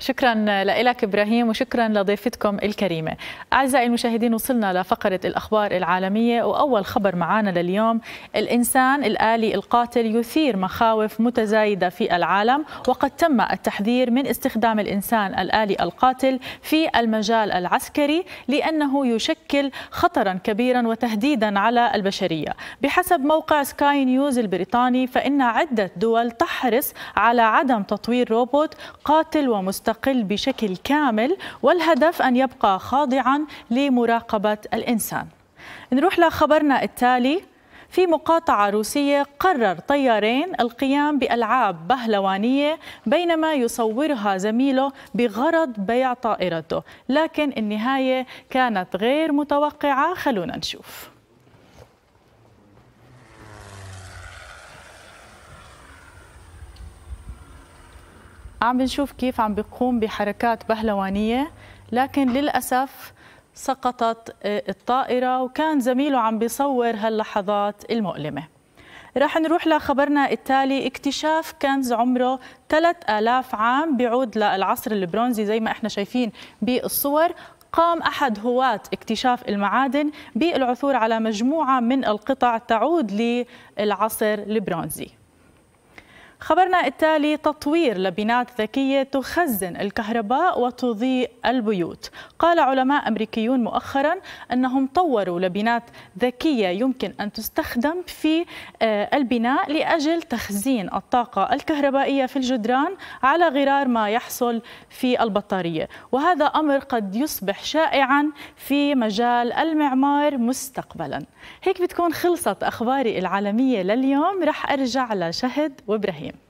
شكرا لك ابراهيم وشكرا لضيفتكم الكريمه. اعزائي المشاهدين وصلنا لفقره الاخبار العالميه واول خبر معنا لليوم الانسان الالي القاتل يثير مخاوف متزايده في العالم وقد تم التحذير من استخدام الانسان الالي القاتل في المجال العسكري لانه يشكل خطرا كبيرا وتهديدا على البشريه. بحسب موقع سكاي نيوز البريطاني فان عده دول تحرص على عدم تطوير روبوت قاتل ومستخدم مستقل بشكل كامل والهدف أن يبقى خاضعا لمراقبة الإنسان نروح لخبرنا التالي في مقاطعة روسية قرر طيارين القيام بألعاب بهلوانية بينما يصورها زميله بغرض بيع طائرته لكن النهاية كانت غير متوقعة خلونا نشوف عم بنشوف كيف عم بيقوم بحركات بهلوانية لكن للأسف سقطت آه، الطائرة وكان زميله عم بيصور هاللحظات المؤلمة رح نروح لخبرنا التالي اكتشاف كنز عمره 3000 عام بيعود للعصر البرونزي زي ما احنا شايفين بالصور قام أحد هواة اكتشاف المعادن بالعثور على مجموعة من القطع تعود للعصر البرونزي خبرنا التالي تطوير لبنات ذكية تخزن الكهرباء وتضيء البيوت قال علماء أمريكيون مؤخرا أنهم طوروا لبنات ذكية يمكن أن تستخدم في آه، البناء لأجل تخزين الطاقة الكهربائية في الجدران على غرار ما يحصل في البطارية وهذا أمر قد يصبح شائعا في مجال المعمار مستقبلا هيك بتكون خلصت أخباري العالمية لليوم رح أرجع لشهد وإبراهيم